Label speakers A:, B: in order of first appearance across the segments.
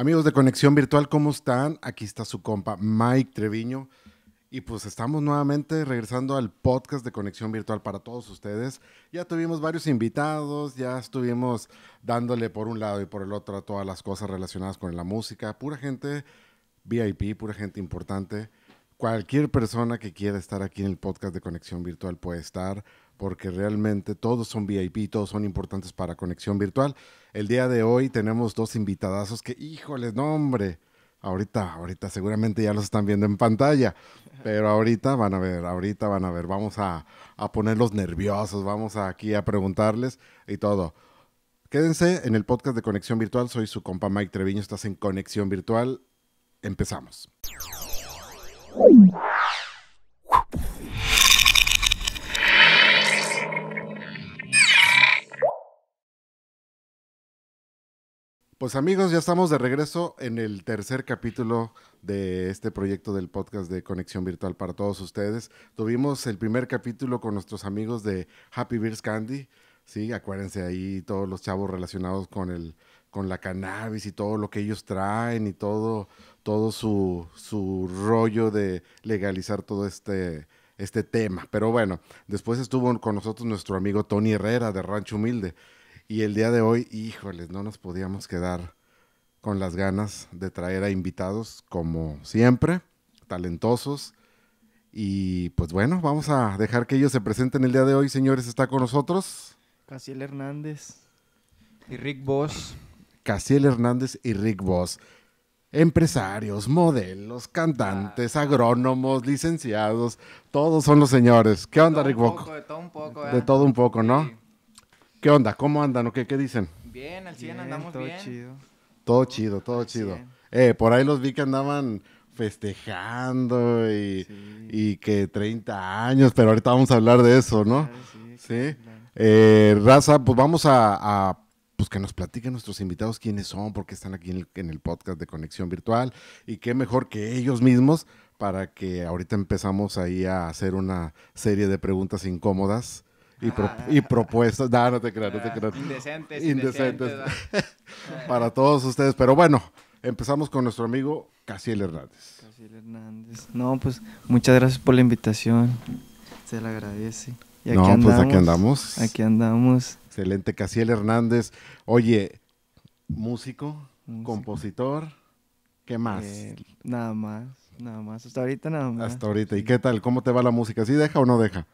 A: Amigos de Conexión Virtual, ¿cómo están? Aquí está su compa Mike Treviño. Y pues estamos nuevamente regresando al podcast de Conexión Virtual para todos ustedes. Ya tuvimos varios invitados, ya estuvimos dándole por un lado y por el otro a todas las cosas relacionadas con la música. Pura gente VIP, pura gente importante. Cualquier persona que quiera estar aquí en el podcast de Conexión Virtual puede estar porque realmente todos son VIP, todos son importantes para conexión virtual. El día de hoy tenemos dos invitadazos que, híjoles, no hombre, ahorita, ahorita seguramente ya los están viendo en pantalla, pero ahorita van a ver, ahorita van a ver, vamos a, ponerlos nerviosos, vamos aquí a preguntarles y todo. Quédense en el podcast de Conexión Virtual, soy su compa Mike Treviño, estás en Conexión Virtual, empezamos. Pues amigos, ya estamos de regreso en el tercer capítulo de este proyecto del podcast de Conexión Virtual para todos ustedes. Tuvimos el primer capítulo con nuestros amigos de Happy Beers Candy. Sí, acuérdense ahí todos los chavos relacionados con el con la cannabis y todo lo que ellos traen y todo todo su, su rollo de legalizar todo este este tema. Pero bueno, después estuvo con nosotros nuestro amigo Tony Herrera de Rancho Humilde y el día de hoy, híjoles, no nos podíamos quedar con las ganas de traer a invitados como siempre, talentosos. Y pues bueno, vamos a dejar que ellos se presenten el día de hoy. Señores, está con nosotros.
B: Casiel Hernández
A: y Rick Voss. Casiel Hernández y Rick Voss. Empresarios, modelos, cantantes, ah. agrónomos, licenciados, todos son los señores. ¿Qué onda, Rick Boss? De todo un poco, De ¿eh? todo un poco, ¿no? ¿Qué onda? ¿Cómo andan o qué, qué dicen?
C: Bien, al 100 andamos bien.
A: Todo chido, todo chido. Eh, por ahí los vi que andaban festejando y, que 30 años, pero ahorita vamos a hablar de eso, ¿no? sí. Eh, raza, pues vamos a, pues que nos platiquen nuestros invitados quiénes son, porque están aquí en el, podcast de Conexión Virtual y qué mejor que ellos mismos para que ahorita empezamos ahí a hacer una serie de preguntas incómodas y, propuestas. No, no te creas, ah, Indecentes. Indecentes. para todos ustedes. Pero bueno, empezamos con nuestro amigo Casiel Hernández. Casiel Hernández. No, pues
B: muchas gracias por la invitación.
A: Se le agradece. Y aquí no, andamos, pues aquí andamos. Aquí andamos. Excelente, Casiel Hernández. Oye, músico, compositor, ¿qué más? Eh, nada más, nada más. Hasta ahorita nada más. Hasta ahorita. ¿Y qué tal? ¿Cómo te va la música? ¿Sí deja o no deja?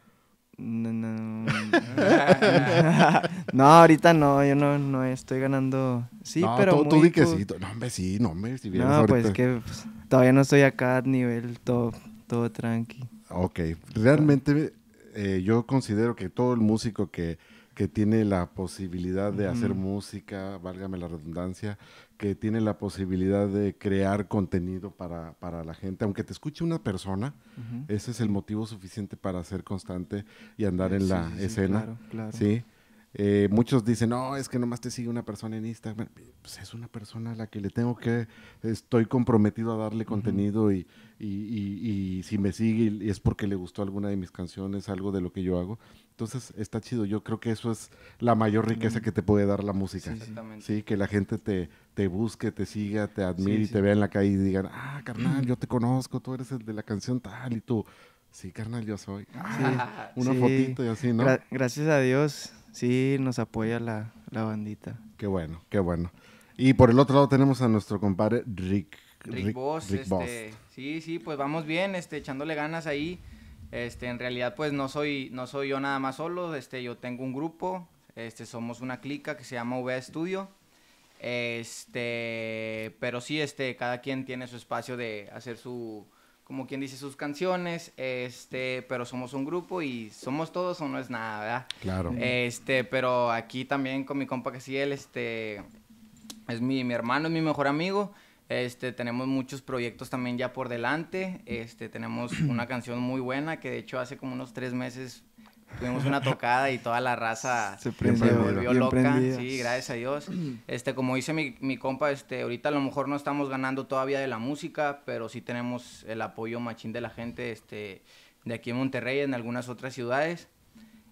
A: No,
B: no. ahorita no, yo no, no estoy ganando. Sí, pero. Tú, tú di que sí.
A: No, hombre, sí, no, hombre. no, pues que
B: pues, todavía no estoy acá a nivel todo, todo tranqui.
A: Ok, realmente eh, yo considero que todo el músico que, que tiene la posibilidad de hacer música, válgame la redundancia, que tiene la posibilidad de crear contenido para, para la gente. Aunque te escuche una persona, ese es el motivo suficiente para ser constante y andar ah, en la escena. Claro, claro. Sí. Eh, muchos dicen, no, es que nomás te sigue una persona en Instagram. Pues, es una persona a la que le tengo que, estoy comprometido a darle contenido y, si me sigue es porque le gustó alguna de mis canciones, algo de lo que yo hago. Entonces está chido, yo creo que eso es la mayor riqueza mm. que te puede dar la música. Sí, que la gente te, te busque, te siga, te admire y te vea en la calle y digan, ah, carnal, mm. yo te conozco, tú eres el de la canción tal y tú. Sí, carnal, yo soy. una fotito y así, ¿no? gracias a Dios, Sí, nos apoya la, bandita. Qué bueno, qué bueno. Y por el otro lado tenemos a nuestro compadre Rick. Rick, Boss, Rick este,
C: sí, sí, pues vamos bien, este, echándole ganas ahí. Este, en realidad, pues no soy, no soy yo nada más solo, este, yo tengo un grupo, este, somos una clica que se llama VA Studio. Este, pero sí, este, cada quien tiene su espacio de hacer su, como quien dice sus canciones, este, pero somos un grupo y somos todos o no es nada, ¿verdad? Claro. Este, pero aquí también con mi compa que él este, es mi, hermano, es mi mejor amigo. Este, tenemos muchos proyectos también ya por delante. Este, tenemos una canción muy buena que de hecho hace como unos tres meses tuvimos una tocada y toda la raza se, volvió loca. Sí, gracias a Dios. Este, como dice mi, compa, este, ahorita a lo mejor no estamos ganando todavía de la música, pero sí tenemos el apoyo machín de la gente, este, de aquí en Monterrey, en algunas otras ciudades.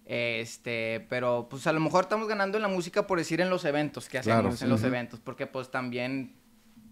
C: Este, pero pues a lo mejor estamos ganando en la música por decir en los eventos que hacemos, en los eventos, porque pues también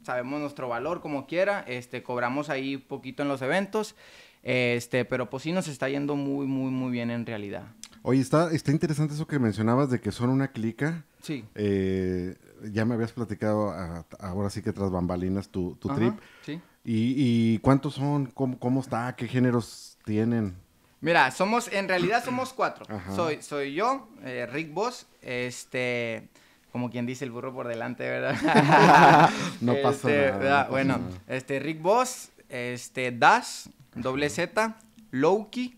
C: sabemos nuestro valor como quiera, este, cobramos ahí poquito en los eventos este, pero pues sí nos está yendo muy, muy, muy bien en realidad.
A: Oye, está, está interesante eso que mencionabas de que son una clica. Sí. Eh, ya me habías platicado ahora sí que tras bambalinas tu, trip. Sí. ¿Y, cuántos son? ¿Cómo, está? ¿Qué géneros tienen?
C: Mira, somos, en realidad somos cuatro. Soy, soy yo, eh, Rick Boss, este, como quien dice el burro por delante, ¿verdad? no pasa este, nada. bueno, este, Rick Boss, este, Das, doble Z, Loki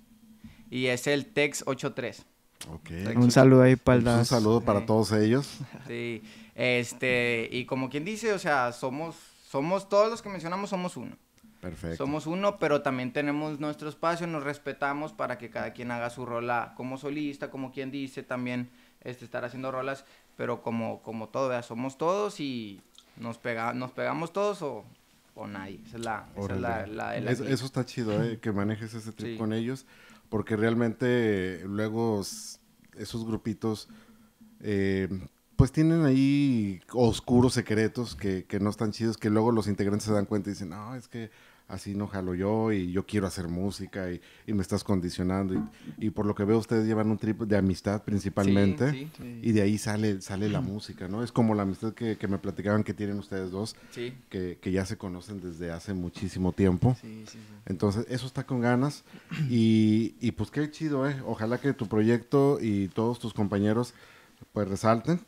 C: y es el Tex 83. Okay.
B: Un saludo
A: ahí para el pues Un saludo para todos ellos.
C: Sí, este, y como quien dice, o sea, somos, somos todos los que mencionamos, somos uno. Perfecto. Somos uno, pero también tenemos nuestro espacio, nos respetamos para que cada quien haga su rola como solista, como quien dice, también este, estar haciendo rolas, pero como, como todo, somos todos y nos, pega, nos pegamos todos o eso está chido, ¿eh? que
A: manejes ese trip con ellos, porque realmente luego esos grupitos eh, pues tienen ahí oscuros secretos que, que, no están chidos, que luego los integrantes se dan cuenta y dicen, no, es que así no jalo yo y yo quiero hacer música y, me estás condicionando. Y, por lo que veo ustedes llevan un trip de amistad principalmente y de ahí sale, sale la música, ¿no? Es como la amistad que, me platicaban que tienen ustedes dos, que, ya se conocen desde hace muchísimo tiempo. Entonces, eso está con ganas y, y pues qué chido, ¿eh? Ojalá que tu proyecto y todos tus compañeros pues resalten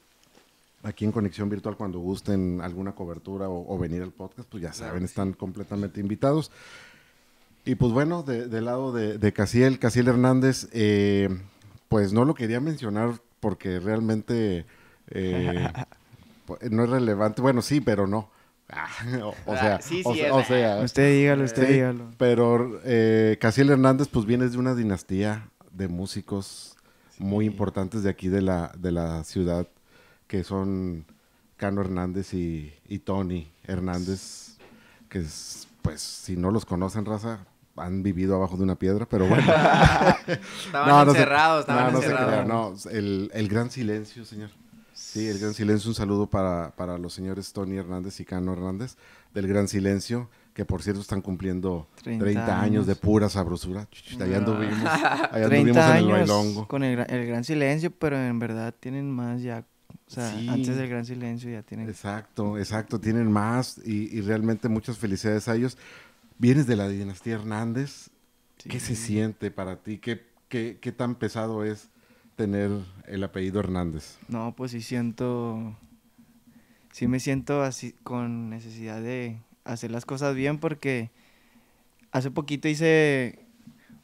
A: aquí en Conexión Virtual cuando gusten alguna cobertura o, venir al podcast, pues ya saben, están completamente invitados. Y pues bueno, de, del lado de, Casiel, Casiel Hernández, eh, pues no lo quería mencionar porque realmente eh, no es relevante. Bueno, sí, pero no. o, sea, o, sea, usted dígalo, usted dígalo. Pero eh, Casiel Hernández, pues vienes de una dinastía de músicos muy importantes de aquí de de la ciudad que son Cano Hernández y, Tony Hernández, que es, pues si no los conocen, raza, han vivido abajo de una piedra, pero bueno. estaban encerrados, estaban encerrados. el, el, gran silencio, señor. Sí, el gran silencio. Un saludo para, los señores Tony Hernández y Cano Hernández del gran silencio, que por cierto están cumpliendo 30, años de pura sabrosura. Allá anduvimos, allá anduvimos en el bailongo.
B: Con el, el gran silencio, pero en verdad tienen más ya o sea, antes del gran silencio ya tienen.
A: Exacto, exacto, tienen más y, realmente muchas felicidades a ellos. Vienes de la dinastía Hernández. ¿Qué se siente para ti? ¿Qué, qué tan pesado es tener el apellido Hernández?
B: No, pues sí siento. Sí me siento así con necesidad de hacer las cosas bien porque hace poquito hice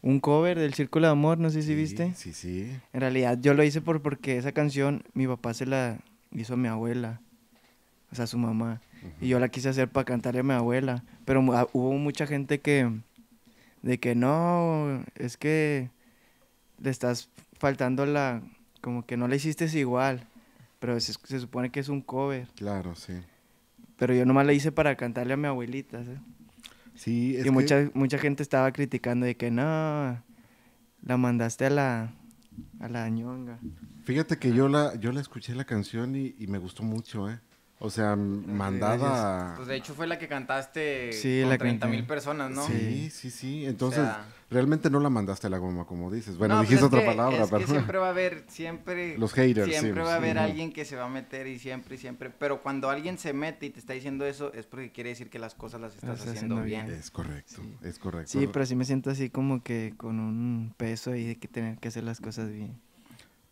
B: un cover del Círculo de Amor, no sé si viste. Sí, sí. En realidad yo lo hice porque esa canción mi papá se la hizo a mi abuela, o sea, a su mamá. Y yo la quise hacer para cantarle a mi abuela. Pero ah, hubo mucha gente que, de que no, es que le estás faltando la, como que no la hiciste igual. Pero se, supone que es un cover.
A: Claro, sí. Pero yo nomás la hice
B: para cantarle a mi abuelita
A: y mucha,
B: mucha gente estaba criticando de que no, la mandaste a la,
A: a la ñonga. Fíjate que ah. yo la, yo la escuché la canción y, me gustó mucho, ¿eh? O sea, mandada... Pues de
C: hecho fue la que cantaste sí, con 30 mil personas, ¿no? Sí, sí, sí. Entonces...
A: Realmente no la mandaste a la goma, como dices. Bueno, pues dijiste otra palabra, es pero... Que siempre va a
C: haber, siempre... Los haters. Siempre va a haber alguien que se va a meter y siempre, siempre... Pero cuando alguien se mete y te está diciendo eso, es porque quiere decir que las cosas las estás haciendo, bien. Es correcto, es
A: correcto. Sí, pero
B: sí me siento así como que con un peso ahí de que tener que hacer las cosas bien.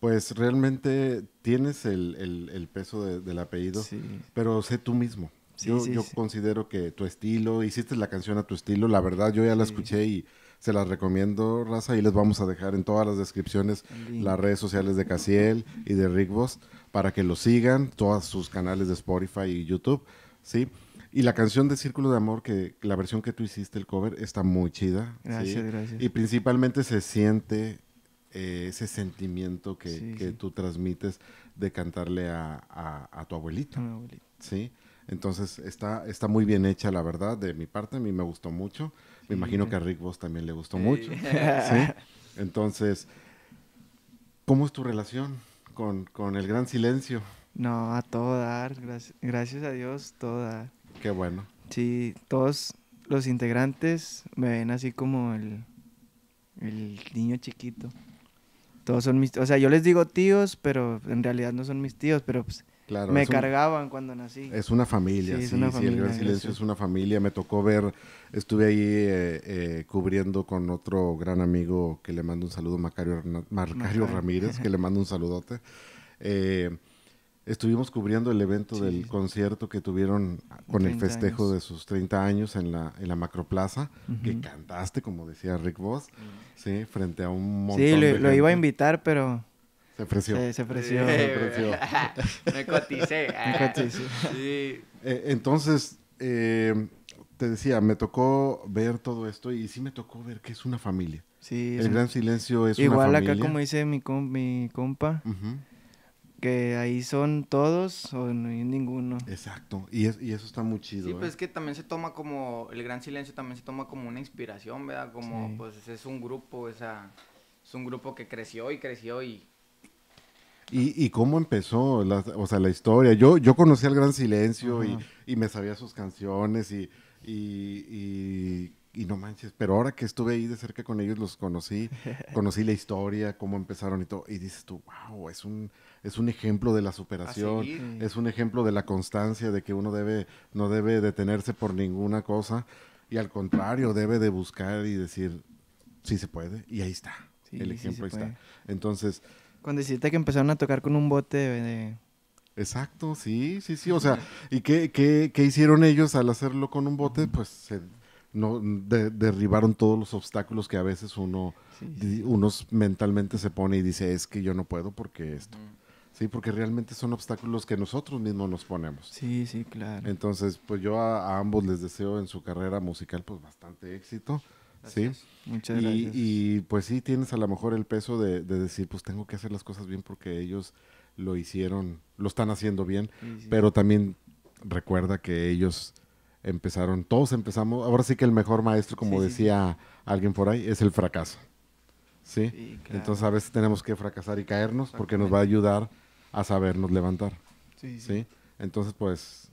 A: Pues realmente tienes el, peso del apellido, pero sé tú mismo. yo yo considero que tu estilo, hiciste la canción a tu estilo, la verdad yo ya la escuché y se las recomiendo, raza, y les vamos a dejar en todas las descripciones las redes sociales de Casiel y de Rick Boss para que lo sigan, todos sus canales de Spotify y YouTube, ¿sí? Y la canción de Círculo de Amor, que la versión que tú hiciste, el cover, está muy chida. Gracias, gracias. Y principalmente se siente eh, ese sentimiento que, tú transmites de cantarle a, tu abuelito. Sí. Entonces está, está muy bien hecha, la verdad, de mi parte, a mí me gustó mucho. Me imagino que a Rick Voss también le gustó mucho. Entonces, ¿cómo es tu relación con, el gran silencio? No, a todo dar, gracias, a Dios, todo dar.
B: Qué bueno. Sí, todos los integrantes me ven así como el, el niño chiquito. Todos son mis, o sea, yo les digo tíos, pero en realidad no
A: son mis tíos, pero pues me cargaban
C: cuando nací. Es una familia,
A: sí, es una el Gran Silencio es una familia. Me tocó ver, estuve ahí eh, eh, cubriendo con otro gran amigo que le mando un saludo, Macario, Marcario Ramírez, que le mando un saludote. Eh, estuvimos cubriendo el evento del concierto que tuvieron con el festejo de sus 30 años en la, en la Macroplaza, que cantaste, como decía Rick Voss, sí, frente a un montón Sí, lo iba a
B: invitar, pero se ofreció. se ofreció.
A: se Me coticé. Sí. Eh, entonces, eh, te decía, me tocó ver todo esto y sí me tocó ver que es una familia. Sí. El gran silencio es una familia. Igual acá, como
B: dice mi, mi compa, que ahí son todos o no hay ninguno. Exacto. Y, eso está muy chido. Sí, pues ¿eh? es
C: que también se toma como, el gran silencio también se toma como una inspiración, ¿verdad? Como, pues es un grupo, o es un grupo que creció y creció y
A: ¿Y, cómo empezó? La, o sea, la historia. Yo, yo conocí al Gran Silencio y, y, me sabía sus canciones y, y, no manches, pero ahora que estuve ahí de cerca con ellos, los conocí, conocí la historia, cómo empezaron y todo. Y dices tú, wow, es un, es un ejemplo de la superación, ¿Ah, es un ejemplo de la constancia, de que uno debe, no debe detenerse por ninguna cosa y al contrario, debe de buscar y decir, sí se puede, y ahí está. el ejemplo ahí está. Entonces, cuando hiciste que empezaron a tocar con un bote Exacto, sí, sí, sí. O sea, ¿y qué, qué, hicieron ellos al hacerlo con un bote? Pues no, derribaron todos los obstáculos que a veces uno, unos mentalmente se pone y dice, es que yo no puedo porque esto. Sí, porque realmente son obstáculos que nosotros mismos nos ponemos. Sí, sí, claro. Entonces, pues yo a, a ambos les deseo en su carrera musical pues bastante éxito. ¿sí? Muchas y, gracias. Y pues sí, tienes a lo mejor el peso de, decir, pues tengo que hacer las cosas bien porque ellos lo hicieron, lo están haciendo bien, pero también recuerda que ellos empezaron, todos empezamos, ahora sí que el mejor maestro, como decía alguien por ahí, es el fracaso. ¿Sí? Entonces a veces tenemos que fracasar y caernos porque nos va a ayudar a sabernos levantar. ¿sí? Entonces pues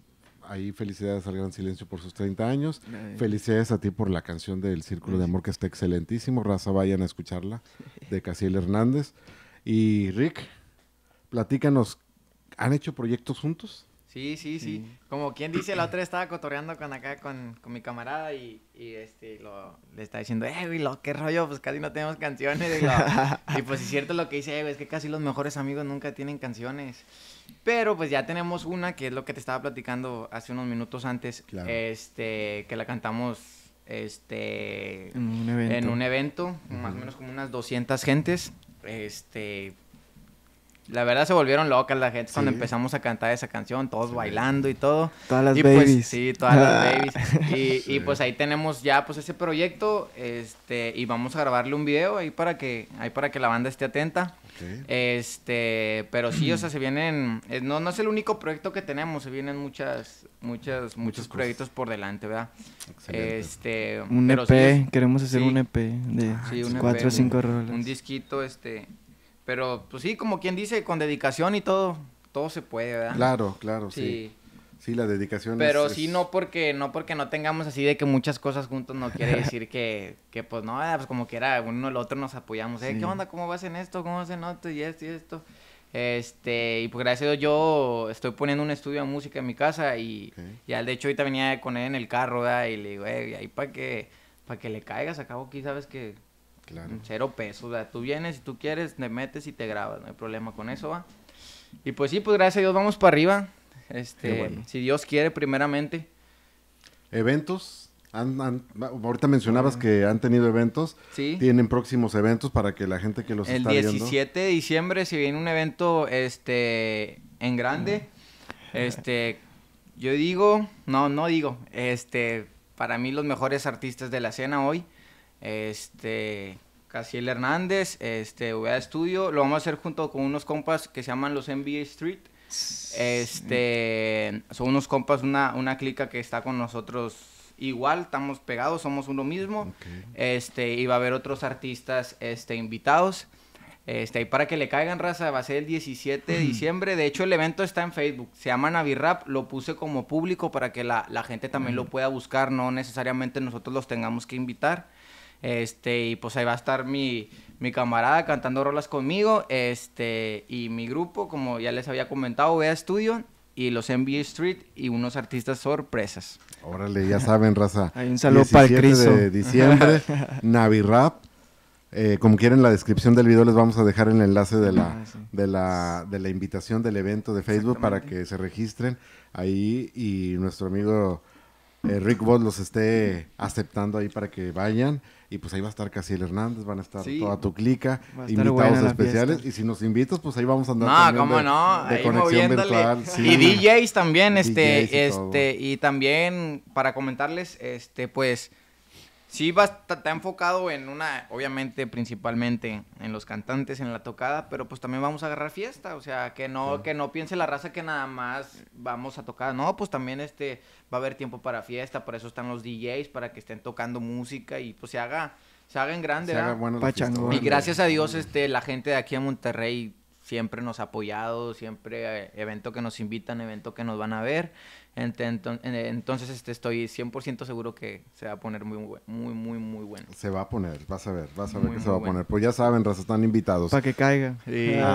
A: ahí felicidades al Gran Silencio por sus 30 años. Felicidades a ti por la canción del Círculo de Amor que está excelentísimo. Raza, vayan a escucharla, de Casiel Hernández. Y Rick, platícanos, ¿han hecho proyectos juntos?
C: Sí, sí, sí, Como quien dice, la otra estaba cotorreando con acá, con, con mi camarada y, y este, lo, le está diciendo, eh, güey,
A: lo, qué rollo,
C: pues casi no tenemos canciones. Y, pues es cierto lo que dice, eh, es que casi los mejores amigos nunca tienen canciones. Pero pues ya tenemos una, que es lo que te estaba platicando hace unos minutos antes, este, que la cantamos este, en un evento, más o menos como unas 200 gentes. Este, la verdad se volvieron locas la gente cuando empezamos a cantar esa canción, todos bailando y todo. Todas las pues, babies. sí, todas las ah. babies. Y, y, pues ahí tenemos ya pues ese proyecto, este, y vamos a grabarle un video ahí para que, ahí para que la banda esté atenta. Este, pero sí, o sea, se vienen, eh, no, no es el único proyecto que tenemos, se vienen muchas, muchas, muchos, proyectos por delante, ¿verdad? Este, un EP, e queremos hacer un EP de e
A: cuatro o cinco roles.
C: Un disquito, este, pero, pues sí, como quien dice, con dedicación y todo, todo se puede, ¿verdad? Claro, claro, sí.
A: Sí, la dedicación Pero sí,
C: no porque, no porque no tengamos así de que muchas cosas juntos no quiere decir que, pues no, ah, pues como que era uno el otro nos apoyamos. Eh, ¿Qué onda? ¿Cómo vas en esto? ¿Cómo vas en Y esto y esto. Este, y pues gracias a Dios yo estoy poniendo un estudio de música en mi casa y de hecho ahorita venía con él en el carro, ¿verdad? Y le digo, eh, ahí para que, para que le caigas, acabo aquí, ¿sabes que Mm, cero pesos. O sea, tú vienes, si tú quieres, te metes y te grabas. No hay problema con eso, va. Y pues sí, pues gracias a Dios vamos para arriba. Este, si Dios quiere, primeramente.
A: ¿Eventos? ahorita mencionabas que han tenido eventos. Sí. Tienen próximos eventos para que la gente que los viendo. El 17
C: de diciembre si viene un evento este en grande. Este, yo digo, no, no digo, este, para mí los mejores artistas de la escena hoy este, Casiel Hernández, este, a Estudio Lo vamos a hacer junto con unos compas que se llaman los NBA Street. Este, son unos compas, una, una clica que está con nosotros igual, estamos pegados, somos uno mismo. Este, y va a haber otros artistas este, invitados. Este, y para que le caigan raza, va a ser el 17 de diciembre. De hecho, el evento está en Facebook. Se llama Navirap. Lo puse como público para que la, gente también lo pueda buscar. No necesariamente nosotros los tengamos que invitar. Este, y pues ahí va a estar mi, camarada cantando rolas conmigo. Este, y mi grupo, como ya les había comentado, Vea Studio y los NBA Street y unos artistas sorpresas.
A: Órale, ya saben, raza. Hay un saludo para el Cristo. de diciembre, Navirap. Rap, eh, como quieren, en la descripción del video les vamos a dejar el enlace de la, ah, de la invitación del evento de Facebook para que se registren ahí y nuestro amigo eh, Rick Bot los esté aceptando ahí para que vayan. Y pues ahí va a estar Casiel Hernández, van a estar toda tu clica, invitados especiales. Y si nos invitas, pues ahí vamos a andar. No, cómo no, ahí conexión virtual. Y DJs también, este, y este,
C: y también para comentarles, este, pues sí va, está, enfocado en una, obviamente, principalmente en los cantantes, en la tocada, pero pues también vamos a agarrar fiesta, o sea, que no, que no piense la raza que nada más vamos a tocar, no, pues también este, va a haber tiempo para fiesta, por eso están los DJs, para que estén tocando música y pues se haga, se haga en grande, se Y gracias a Dios, este, la gente de aquí en Monterrey siempre nos ha apoyado, siempre eh, evento que nos invitan, evento que nos van a ver. Entonces este, estoy 100% seguro que se va a poner muy, muy, muy, muy bueno.
A: Se va a poner, vas a ver, vas a ver que se va a poner. Pues ya saben, Raza, están invitados. Para que caiga.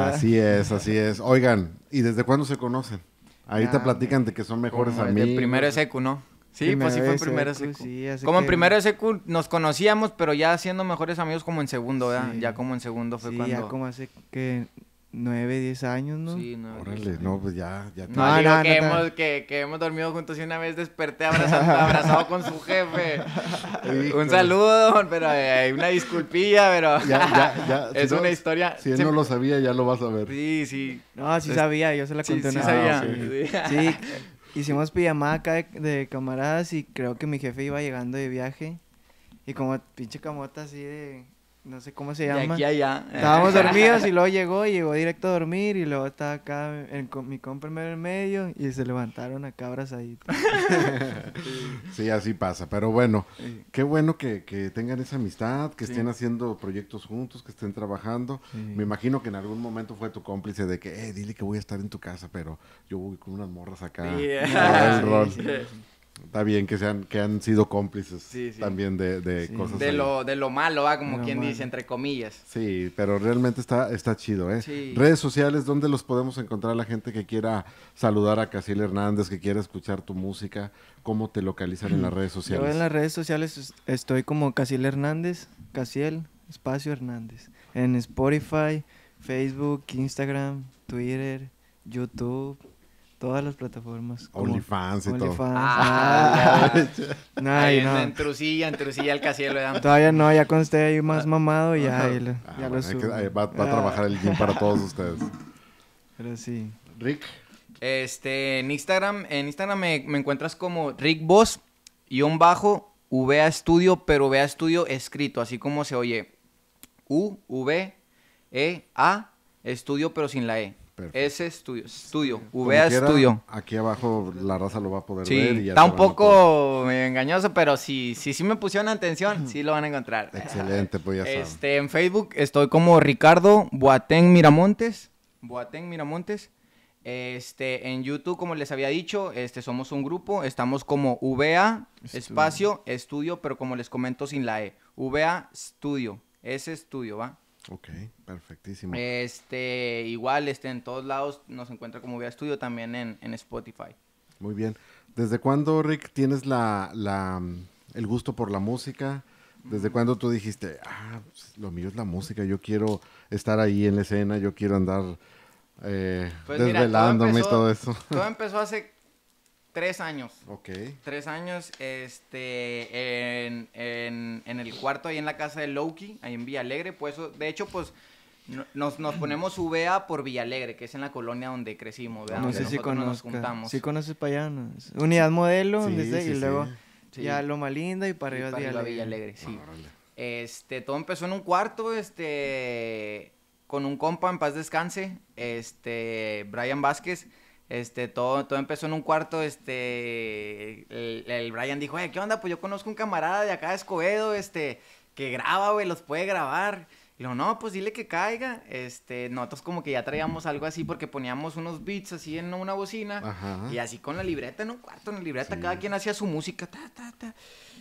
A: Así es, así es. Oigan, ¿y desde cuándo se conocen? ahí te ah, platican de que son mejores amigos. El primero es
C: Ecu, ¿no? Sí, pues sí fue en primero SQ. como en primero Ecu, nos conocíamos, pero ya siendo mejores amigos como en segundo, ¿verdad? Ya como en segundo fue cuando... ya como hace
B: que 9, 10 años, ¿no? Sí,
C: no. Órale, no, pues ya, ya No, digo que, hemos, que, que, hemos dormido juntos y una vez desperté abrazado, con su jefe. Un saludo, pero hay eh, una disculpilla, pero... Ya, ya, ya. es una historia... Si él
A: no lo sabía, ya lo vas a ver. Sí, sí. No, sí sabía, yo se la conté sí, sí sabía. Ah, sí.
B: hicimos pijamada acá de, de, camaradas y creo que mi jefe iba llegando de viaje. Y como pinche camota así de no sé cómo se llama. De aquí allá. Estábamos dormidos y luego llegó, y llegó directo a dormir y luego estaba acá en mi compa en el medio y se levantaron a cabras ahí
A: sí, así pasa. Pero bueno, qué bueno que, tengan esa amistad, que estén haciendo proyectos juntos, que estén trabajando. Me imagino que en algún momento fue tu cómplice de que, eh, dile que voy a estar en tu casa, pero yo voy con unas morras acá. Está bien que sean, que han sido cómplices también de, de cosas. De lo,
C: de lo, malo, como quien dice, entre comillas.
A: Sí, pero realmente está, está chido, ¿eh? Redes sociales, ¿dónde los podemos encontrar la gente que quiera saludar a Casiel Hernández, que quiera escuchar tu música? ¿Cómo te localizan en las redes sociales? Yo en las
B: redes sociales estoy como Casiel Hernández, Casiel, espacio Hernández. En Spotify, Facebook, Instagram, Twitter, YouTube. Todas las plataformas. OnlyFans y todo. Ah, ah no, ahí En
C: en Todavía no,
B: ya cuando esté ahí más ah, mamado,
A: ya, ah, ya lo va, a trabajar el gym para todos ustedes. Pero
B: sí.
C: Rick. Este, en Instagram, en Instagram me, me encuentras como Rick Boss, un bajo, VA Studio, pero VA estudio escrito, así como se oye. U, V, E, A, estudio, pero sin la E s Ese estudio, estudio, VA estudio.
A: Aquí abajo la raza lo va a poder ver. Y está un
C: poco engañoso, pero si, si, me pusieron atención, sí lo van a encontrar. Excelente, pues ya saben. Este, en Facebook estoy como Ricardo Boateng Miramontes. Boateng Miramontes. Este, en YouTube, como les había dicho, este, somos un grupo, estamos como V-A, espacio, estudio, pero como les comento sin la E. VA, estudio, ese estudio, ¿va?
A: Ok, perfectísimo.
C: Este, igual, este, en todos lados nos encuentra como Vía Estudio, también en, Spotify.
A: Muy bien. ¿Desde cuándo, Rick, tienes la, el gusto por la música? ¿Desde mm. cuándo tú dijiste, ah, pues, lo mío es la música, yo quiero estar ahí en la escena, yo quiero andar eh, pues desvelándome y todo, todo, eso? Todo
C: empezó hace Tres años. Ok. Tres años, este, en, en, el cuarto ahí en la casa de Loki, ahí en Villa Alegre. Pues, de hecho, pues, nos, nos ponemos UBA por Villalegre, Alegre, que es en la colonia donde crecimos, ¿verdad? No sé si nos juntamos. Sí
B: conoces para allá, Unidad Modelo, desde, y luego
C: ya Loma Linda y para arriba para Alegre. sí. Este, todo empezó en un cuarto, este, con un compa, en paz descanse, este, Brian Vázquez este, todo, todo empezó en un cuarto, este, el, Brian dijo, ¿qué onda? Pues yo conozco un camarada de acá de Escobedo, este, que graba, güey, los puede grabar. Y lo, no, pues dile que caiga. Este, nosotros como que ya traíamos algo así porque poníamos unos beats así en una bocina. Y así con la libreta, en un cuarto, en la libreta, cada quien hacía su música,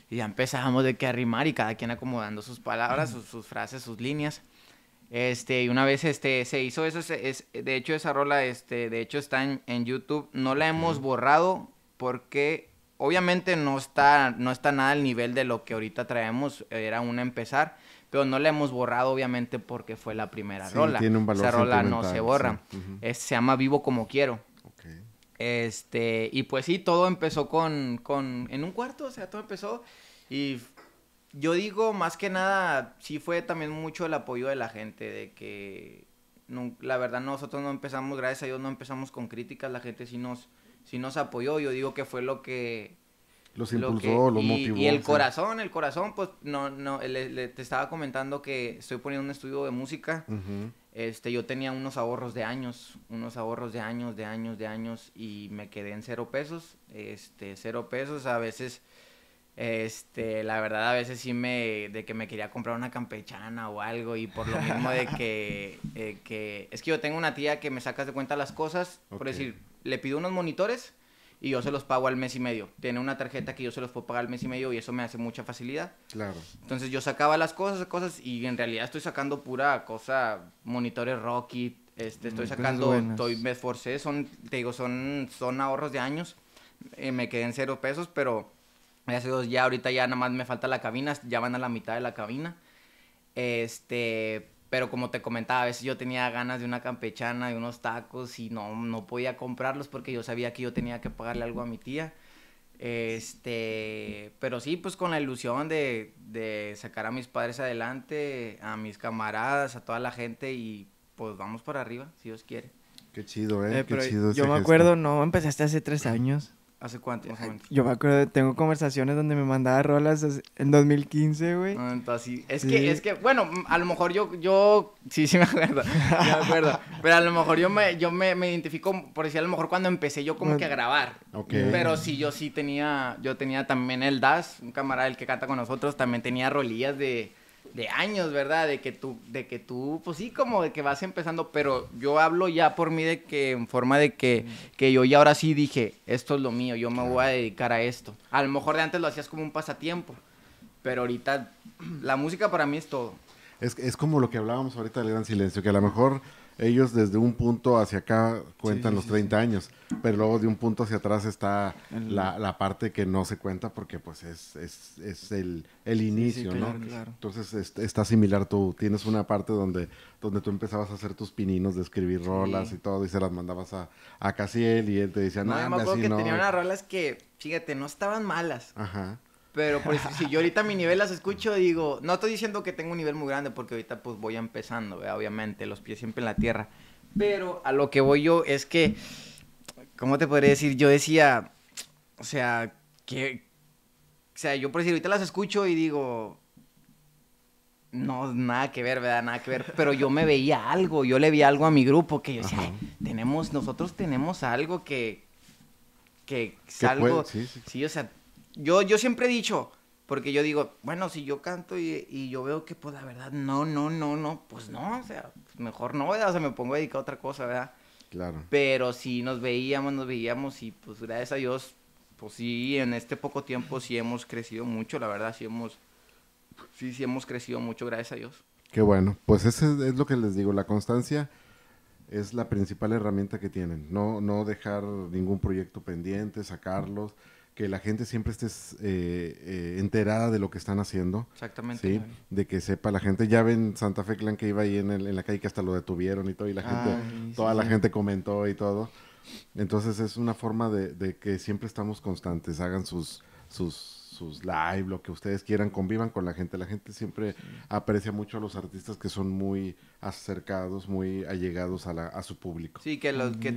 C: Y ya empezábamos de que arrimar y cada quien acomodando sus palabras, sus frases, sus líneas. Este, y una vez este, se hizo eso, es, de hecho esa rola, este, de hecho está en, YouTube, no la hemos borrado porque obviamente no está, no está nada al nivel de lo que ahorita traemos, era una empezar, pero no la hemos borrado obviamente porque fue la primera rola. un esa rola no se borra, se llama Vivo como quiero. Este, y pues sí, todo empezó con, con, en un cuarto, o sea, todo empezó y yo digo, más que nada, sí fue también mucho el apoyo de la gente, de que la verdad nosotros no empezamos, gracias a Dios, no empezamos con críticas, la gente sí nos, sí nos apoyó, yo digo que fue lo que... Los impulsó, los motivó. Y el corazón, el corazón, pues, no, no, te estaba comentando que estoy poniendo un estudio de música, este, yo tenía unos ahorros de años, unos ahorros de años, de años, de años, y me quedé en cero pesos, este, cero pesos, a veces este, la verdad a veces sí me, de que me quería comprar una campechana o algo y por lo mismo de que, eh, es que yo tengo una tía que me saca de cuenta las cosas, por decir, le pido unos monitores y yo se los pago al mes y medio. Tiene una tarjeta que yo se los puedo pagar al mes y medio y eso me hace mucha facilidad. Claro. Entonces yo sacaba las cosas, cosas y en realidad estoy sacando pura cosa, monitores Rocky... este, estoy sacando, estoy, me esforcé, son, te digo, son, son ahorros de años, eh, me quedé en cero pesos, pero Hace ya, ahorita ya nada más me falta la cabina, ya van a la mitad de la cabina. Este, pero como te comentaba, a veces yo tenía ganas de una campechana, de unos tacos y no, no podía comprarlos porque yo sabía que yo tenía que pagarle algo a mi tía. Este, pero sí, pues con la ilusión de, de sacar a mis padres adelante, a mis camaradas, a toda la gente y pues vamos para arriba, si Dios quiere.
A: Qué chido, ¿eh? eh Qué chido. Yo me acuerdo,
B: no, empezaste hace tres años. ¿Hace cuánto? Yo me acuerdo, tengo conversaciones donde me mandaba rolas en 2015, güey. es que, es
C: que, bueno, a lo mejor yo, yo, sí, sí me acuerdo, me acuerdo. pero a lo mejor yo me, yo me, me, identifico, por decir, a lo mejor cuando empecé yo como que a grabar. Pero sí, yo sí tenía, yo tenía también el Das, un camarada el que canta con nosotros, también tenía rolillas de de años, ¿verdad? De que tú, de que tú, pues sí, como de que vas empezando, pero yo hablo ya por mí de que, en forma de que, mm. que yo ya ahora sí dije, esto es lo mío, yo me voy a dedicar a esto. A lo mejor de antes lo hacías como un pasatiempo, pero ahorita la música para mí es todo
A: es, es como lo que hablábamos ahorita del gran silencio, que a lo mejor ellos desde un punto hacia acá cuentan los 30 años, pero luego de un punto hacia atrás está la, la, parte que no se cuenta porque pues es, es, es el, el, inicio, ¿no? Claro. Entonces está similar tú, tienes una parte donde, donde tú empezabas a hacer tus pininos de escribir rolas y todo y se las mandabas a, a Casiel y él te decía, no, nah, me acuerdo que tenía unas rolas
C: que, fíjate, no estaban malas. Ajá pero pues si yo ahorita mi nivel las escucho, digo, no estoy diciendo que tengo un nivel muy grande porque ahorita pues voy empezando, obviamente, los pies siempre en la tierra. Pero a lo que voy yo es que, ¿cómo te podría decir? Yo decía, o sea, que, o sea, yo por decir, ahorita las escucho y digo, no, nada que ver, ¿verdad? Nada que ver. Pero yo me veía algo, yo le vi algo a mi grupo que yo decía, tenemos, nosotros tenemos algo que, que algo, sí, o sea yo, yo siempre he dicho, porque yo digo, bueno, si yo canto y, yo veo que, pues, la verdad, no, no, no, no, pues no, o sea, mejor no, ¿verdad? O sea, me pongo a dedicar a otra cosa, ¿verdad? Claro. Pero si nos veíamos, nos veíamos y, pues, gracias a Dios, pues sí, en este poco tiempo sí hemos crecido mucho, la verdad, sí hemos, sí, sí hemos crecido mucho, gracias a Dios.
A: Qué bueno, pues eso es lo que les digo, la constancia es la principal herramienta que tienen, no, no dejar ningún proyecto pendiente, sacarlos que la gente siempre esté eh, eh, enterada de lo que están haciendo. Exactamente. ¿sí? De que sepa la gente. Ya ven Santa Fe Clan que iba ahí en, en la calle que hasta lo detuvieron y todo, y la gente, toda la gente comentó y todo. Entonces es una forma de, de que siempre estamos constantes, hagan sus, sus sus live, lo que ustedes quieran, convivan con la gente. La gente siempre aprecia mucho a los artistas que son muy acercados, muy allegados a, la, a su público.
C: Sí, que, los, que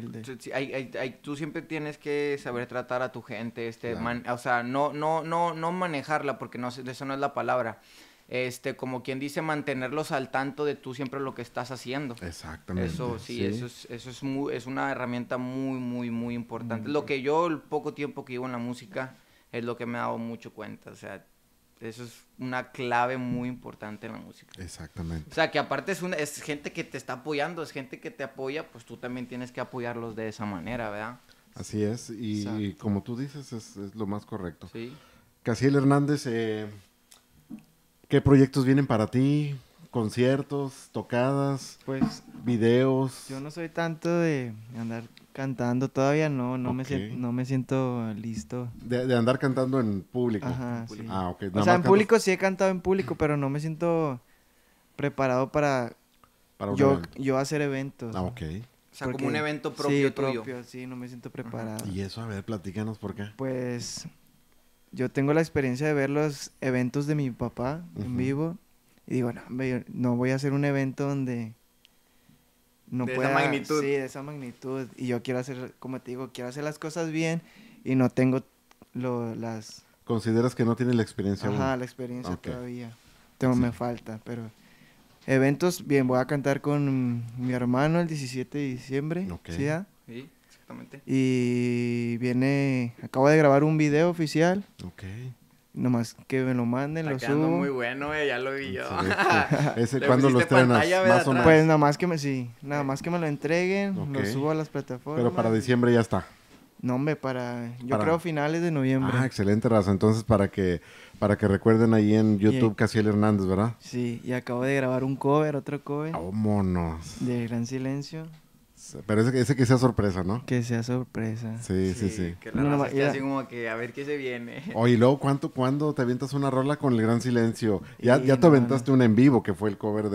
C: hay, hay, tú siempre tienes que saber tratar a tu gente, este, man, o sea, no, no, no, no manejarla, porque no, eso no es la palabra este, como quien dice, mantenerlos al tanto de tú siempre lo que estás haciendo. Exactamente. Eso sí, eso, es, eso es, muy, es una herramienta muy, muy, muy importante. Lo que yo, el poco tiempo que llevo en la música, es lo que me he dado mucho cuenta. O sea, eso es una clave muy importante en la música. Exactamente. O sea, que aparte es, una, es gente que te está apoyando, es gente que te apoya, pues tú también tienes que apoyarlos de esa manera, ¿verdad?
A: Así es, y, como tú dices, es, lo más correcto. Sí. Casiel Hernández, eh, ¿qué proyectos vienen para ti? ¿Conciertos, tocadas, pues videos?
B: Yo no soy tanto de andar Cantando todavía no, no, me, siento, no me siento listo.
A: De, de andar cantando en público. Ajá, Ah, ok. o sea, en público
B: sí he cantado en público, pero no me siento preparado para, para yo, yo hacer eventos. Ah, ok. O sea, como un evento propio sí, propio, sí, no me siento preparado.
A: Y eso, a ver, platícanos por qué.
B: Pues yo tengo la experiencia de ver los eventos de mi papá en vivo y digo, no, no voy a hacer un evento donde no de esa magnitud. Sí, de esa magnitud. Y yo quiero hacer, como te digo, quiero hacer las cosas bien y no tengo las...
A: ¿Consideras que no tiene la experiencia Ajá, la experiencia todavía.
B: Tengo, me falta, pero... Eventos, bien, voy a cantar con mi hermano el 17 de diciembre. Okay. ¿sí, ah? sí, exactamente. Y viene, acabo de grabar un video oficial. ok. Nomás que me lo manden, lo subo. muy bueno, eh, ya lo vi yo. Ese cuando lo estrenas, Pues nada más que me sí, que me lo entreguen, lo subo a las plataformas. Pero para
A: diciembre ya está.
B: No, hombre, para yo creo
A: finales de noviembre. Ah, excelente razón. Entonces, para que para que recuerden ahí en YouTube Casiel Hernández, ¿verdad?
B: Sí, y acabo de grabar un cover, otro cover.
A: ¡Vámonos!
B: De Gran Silencio. Pero
A: ese, ese, que sea sorpresa, ¿no? Que sea sorpresa. Sí, sí, sí. Que la no, no,
B: así
C: como que a ver qué se viene. Oye, ¿y
A: luego, ¿cuánto, ¿cuándo te avientas una rola con el gran silencio? Ya, ya te aventaste un en vivo, que fue el cover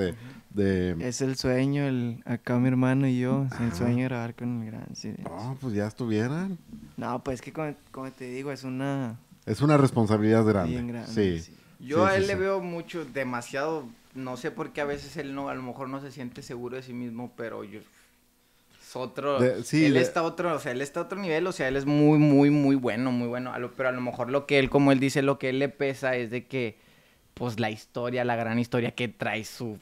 A: de, Es el sueño, el, acá mi hermano y yo, el sueño era grabar con el gran silencio. No, pues ya estuvieran.
C: No, pues es que como, te digo, es una...
A: Es una responsabilidad grande. Bien grande sí.
C: Yo a él le veo mucho, demasiado no sé por qué a veces él no, a lo mejor no se siente seguro de sí mismo, pero yo, otro. él está otro, o sea, él está a otro nivel, o sea, él es muy, muy, muy bueno, muy bueno. pero a lo mejor lo que él, como él dice, lo que él le pesa es de que, pues la historia, la gran historia que trae su,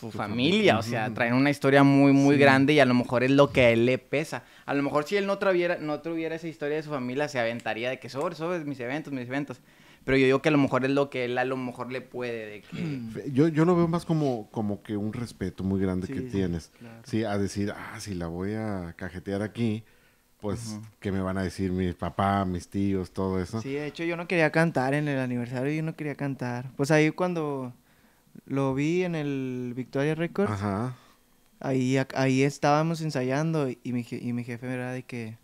C: su, familia, o sea, traen una historia muy, muy grande y a lo mejor es lo que a él le pesa. A lo mejor si él no, no tuviera esa historia de su familia, se aventaría de que sobre, sobre mis eventos, mis eventos. Pero yo digo que a lo mejor es lo que él a lo mejor le puede. De
A: que... Mm. yo, yo lo veo más como, como que un respeto muy grande que tienes. Sí, a decir, ah, si la voy a cajetear aquí, pues, que ¿qué me van a decir mi papá, mis tíos, todo eso? Sí,
B: de hecho yo no quería cantar en el aniversario, yo no quería cantar. Pues ahí cuando lo vi en el Victoria Records, Ahí, ahí estábamos ensayando y mi, y mi jefe era de que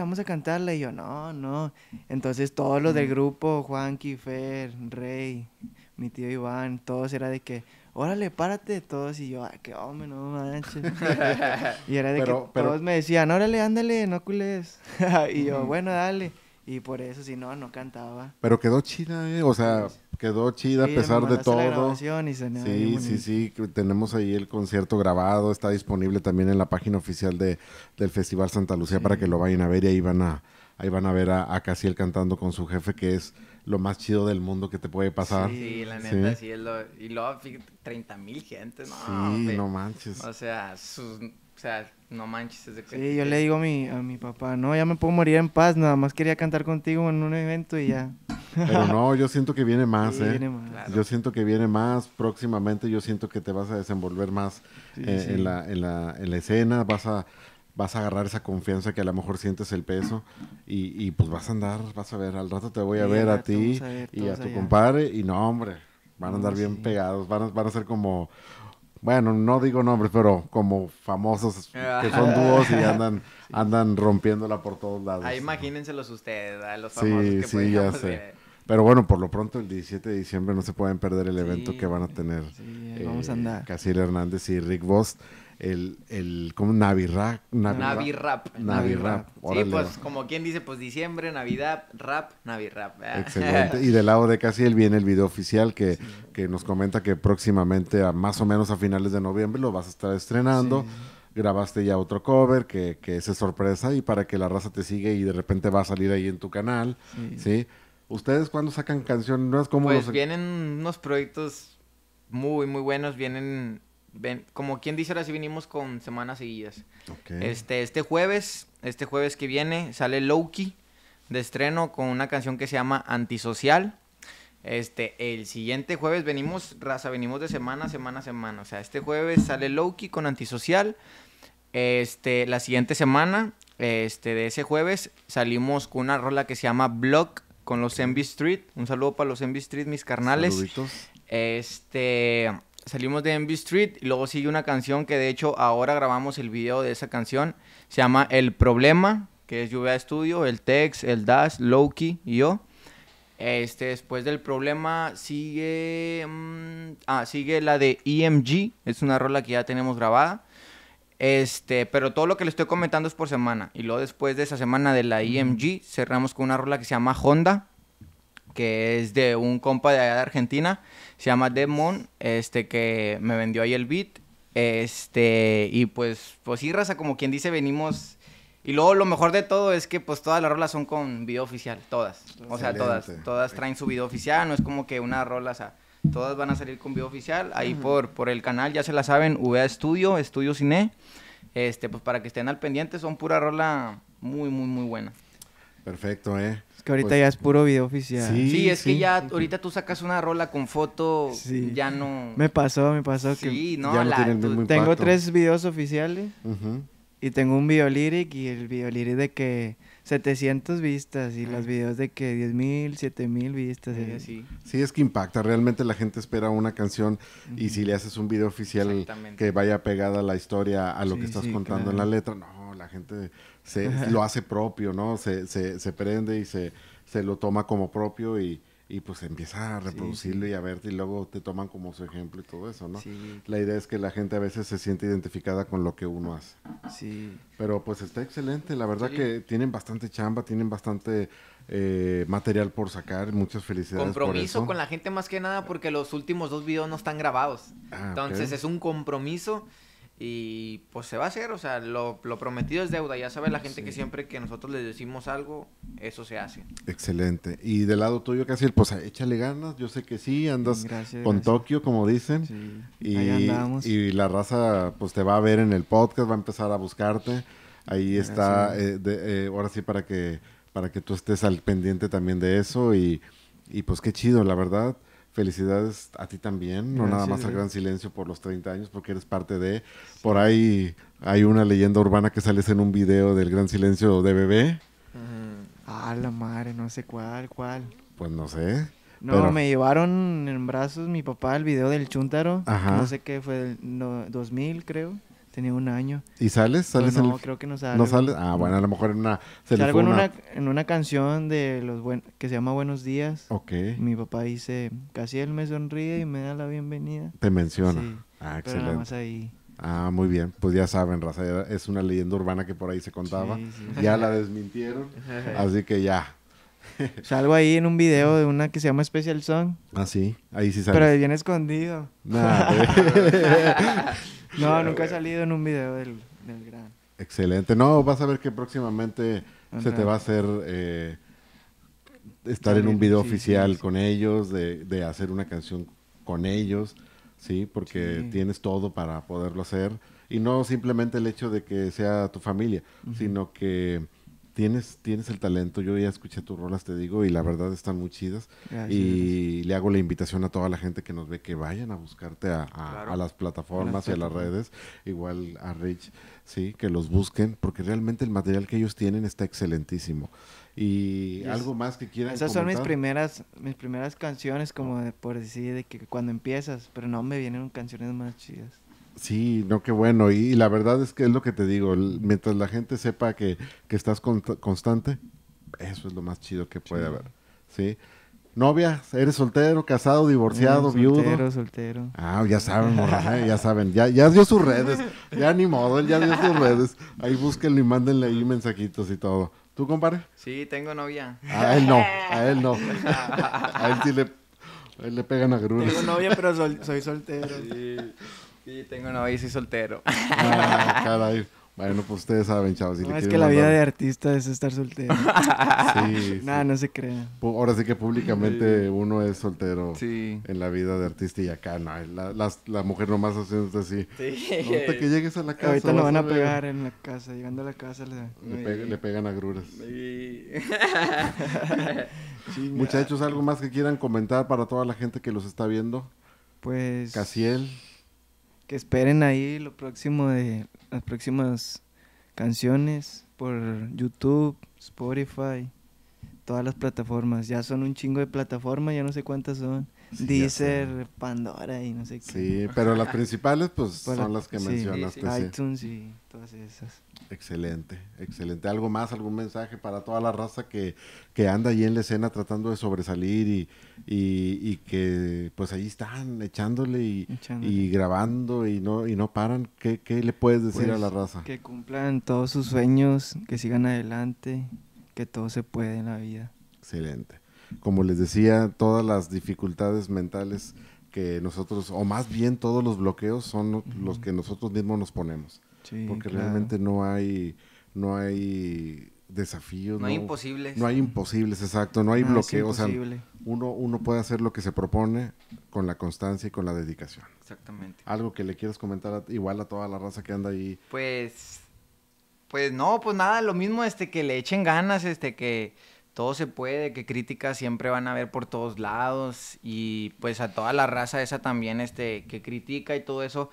B: vamos a cantarle Y yo, no, no. Entonces todos los del grupo, Juan, Kifer, Rey, mi tío Iván, todos era de que, órale, párate, todos. Y yo, ay, ah, qué hombre, no manches. y era de que todos me
A: decían, órale, ándale, no cules.
B: y yo, bueno, dale. Y por eso, si no, no cantaba.
A: Pero quedó chida, ¿eh? O sea, quedó chida a pesar de todo. sí, sí, sí. Tenemos ahí el concierto grabado. Está disponible también en la página oficial de, del Festival Santa Lucía para que lo vayan a ver y ahí van a, ahí van a ver a, a Casiel cantando con su jefe, que es lo más chido del mundo que te puede pasar. Sí, la neta,
C: sí. y luego, 30 mil gente, ¿no? Sí, no manches. O sea, sus sea, no manches. de que sí, yo le digo a
B: mi, a mi papá, no, ya me puedo morir en paz, nada más quería cantar contigo en un evento y ya.
A: Pero no, yo siento que viene más, ¿eh? Yo siento que viene más próximamente, yo siento que te vas a desenvolver más eh, En, la, en, la, en la escena, vas a vas a agarrar esa confianza que a lo mejor sientes el peso y, y pues vas a andar, vas a ver, al rato te voy a ver a ti y a tu compadre y no, hombre, van a andar bien pegados, van van a ser como bueno, no digo nombres, pero como famosos que son ah. dúos y andan, andan rompiéndola por todos lados. Ahí
C: imagínenselos ustedes, a los famosos que sí, ya sé.
A: Pero bueno, por lo pronto el 17 de diciembre no se pueden perder el evento que van a tener. Eh, vamos a eh, andar. Casil Hernández y Rick Voss el, el como Navirrap, Navirrap, Navirrap, Sí, pues
C: como quien dice, pues diciembre, Navidad, rap, Navirrap,
A: ah. Excelente. Y del lado de Casiel viene el video oficial que, que nos comenta que próximamente, a más o menos a finales de noviembre, lo vas a estar estrenando. Grabaste ya otro cover que, que es sorpresa y para que la raza te sigue y de repente va a salir ahí en tu canal. ¿sí? ¿Ustedes cuándo sacan canciones? ¿Cómo pues vienen
C: unos proyectos muy, muy buenos. Vienen como quien dice, ahora sí vinimos con semanas seguidas. Este, este jueves, este jueves que viene, sale Loki de estreno con una canción que se llama Antisocial. Este, el siguiente jueves venimos, raza, venimos de semana, semana, semana. O sea, este jueves sale Loki con Antisocial. Este, la siguiente semana, este, de ese jueves, salimos con una rola que se llama Block con los Envy Street. Un saludo para los Envy Street, mis carnales. Este, salimos de Envy Street y luego sigue una canción que de hecho ahora grabamos el video de esa canción. Se llama El Problema, que es Lluvia Studio, el Tex, el Dash, Loki y yo. Este, después del problema sigue. Mm, ah, sigue la de EMG. Es una rola que ya tenemos grabada. Este, pero todo lo que le estoy comentando es por semana. Y luego después de esa semana de la EMG, cerramos con una rola que se llama Honda, que es de un compa de allá de Argentina se llama Deadmon, este que me vendió ahí el beat. Este, y pues, pues sí, raza, como quien dice, venimos. Y luego lo mejor de todo es que pues todas las rolas son con video oficial, todas. O sea, todas, todas traen su video oficial, no es como que una rola, o sea, todas van a salir con video oficial ahí por, por el canal, ya se la saben, VA Studio, Estudio Cine. Este, pues para que estén al pendiente, son pura rola muy, muy, muy buena.
A: Perfecto, eh.
B: Que ahorita pues ya es puro video oficial. Sí, es que ya
C: ahorita tú sacas una rola con foto, ya no...
B: Me pasó, me pasó que... Sí, no, la, no Tengo tres videos oficiales y tengo un video lyric y el video lyric de que 700 vistas y los ah. videos de que 10 mil, 7 mil vistas. Eh. Sí,
A: sí, es que impacta. Realmente la gente espera una canción y si le haces un video oficial que vaya pegada a la historia, a lo que estás contando en la letra, no, la gente se, lo hace propio, ¿no? Se, se, se prende y se, se, lo toma como propio y, pues empieza a reproducirlo y a verte y luego te toman como su ejemplo y todo eso, ¿no? Sí. La idea es que la gente a veces se siente identificada con lo que uno hace. Sí. Pero pues está excelente, la verdad que tienen bastante chamba, tienen bastante eh, material por sacar, muchas felicidades. Compromiso por eso. con
C: la gente más que nada porque los últimos dos videos no están grabados. Ah, Entonces es un compromiso y pues se va a hacer, o sea, lo, prometido es deuda, ya sabe la gente que siempre que nosotros les decimos algo, eso se hace.
A: Excelente. Y del lado tuyo, el pues échale ganas, yo sé que sí, andas con Tokio, como dicen, y, la raza pues te va a ver en el podcast, va a empezar a buscarte, ahí está, eh, eh, ahora sí para que, para que tú estés al pendiente también de eso y, y pues qué chido, la verdad. Felicidades a ti también, no nada más al Gran Silencio por los 30 años, porque eres parte de... Por ahí hay una leyenda urbana que sales en un video del Gran Silencio de bebé. Ah, la madre, no sé cuál, cuál. Pues no sé. No, me
B: llevaron en brazos mi papá el video del Chuntaro. No sé qué, fue del 2000, creo. Tenía un año. ¿Y sales? ¿Sales pues no, creo que no sales. ¿No sales? Ah, bueno,
A: a lo mejor en una... Salgo
B: en una... canción de los que se llama Buenos Días. Ok. Mi papá dice, casi él me sonríe y me da la bienvenida. Te menciona.
A: ah, excelente. ahí. Ah, muy bien. Pues ya saben, Raza, es una leyenda urbana que por ahí se contaba. Ya la desmintieron. así que ya. Salgo ahí en un
B: video de una que se llama Special Song.
A: Ah, sí. Ahí sí sale. Pero bien escondido. Nah, No, nunca ha
B: salido en un video del, gran.
A: Excelente. No, vas a ver que próximamente se te va a hacer eh, estar en un video oficial con ellos, de, de, hacer una canción con ellos, ¿sí? Porque tienes todo para poderlo hacer. Y no simplemente el hecho de que sea tu familia, sino que tienes, tienes el talento, yo ya escuché tus rolas, te digo, y la verdad están muy chidas. y le hago la invitación a toda la gente que nos ve que vayan a buscarte a, las plataformas y a las redes, igual a Rich, sí, que los busquen, porque realmente el material que ellos tienen está excelentísimo. Y algo más que quieran Esas son mis
B: primeras, mis primeras canciones, como por decir, de que cuando empiezas, pero no me vienen canciones más chidas.
A: Sí, no, qué bueno. Y, la verdad es que es lo que te digo, mientras la gente sepa que, estás constante, eso es lo más chido que puede haber. ¿Sí? Novia, eres soltero, casado, divorciado, viudo. Soltero, soltero. Ah, ya saben, morra, ¿eh? ya saben, ya, ya dio sus redes, ya ni modo, él ya dio sus redes. Ahí búsquenlo y mándenle ahí mensajitos y todo. ¿Tú, compadre?
C: Sí, tengo novia. Ah, a él
A: no, a él no. A él sí le, a él le pegan a grunas. Tengo novia,
B: pero soy soltero. Sí.
C: Sí, tengo novia y soy soltero. Ah, caray.
A: Bueno, pues ustedes saben, chavos. Si no, es que la vida de
B: artista es estar soltero.
A: sí. Nada, no se crea. Ahora sí que públicamente uno es soltero en la vida de artista y acá no. La, la, mujer nomás haciendo así. Sí. Ahorita que llegues a la casa. Ahorita lo van a, pegar
B: en la casa. Llegando a la casa le, le, pegan agruras. Muchachos,
A: ¿algo más que quieran comentar para toda la gente que los está viendo? Pues. Casiel que
B: esperen ahí lo próximo de las próximas canciones por YouTube, Spotify, todas las plataformas. Ya son un chingo de plataformas, ya no sé cuántas son. Deezer, Pandora y no sé qué. Sí, pero las principales pues, pues son las que mencionaste.
A: iTunes y todas esas. Excelente, excelente. ¿Algo más, algún mensaje para toda la raza que, anda ahí en la escena tratando de sobresalir y, que pues ahí están echándole y, grabando y no, y no paran? ¿Qué, le puedes decir a pues, la raza? Que cumplan todos sus
B: sueños, que sigan adelante, que todo se puede en la vida.
A: Excelente. Como les decía, todas las dificultades mentales que nosotros, o más bien todos los bloqueos, son los que nosotros mismos nos ponemos porque realmente no hay, no hay desafíos. No, hay imposibles. No hay imposibles, exacto. No hay bloqueos. uno, uno puede hacer lo que se propone con la constancia y con la dedicación. Exactamente. Algo que le quieras comentar igual a toda la raza que anda ahí.
C: Pues, pues no, pues nada, lo mismo este que le echen ganas, este que todo se puede, que críticas siempre van a haber por todos lados y pues a toda la raza esa también este que critica y todo eso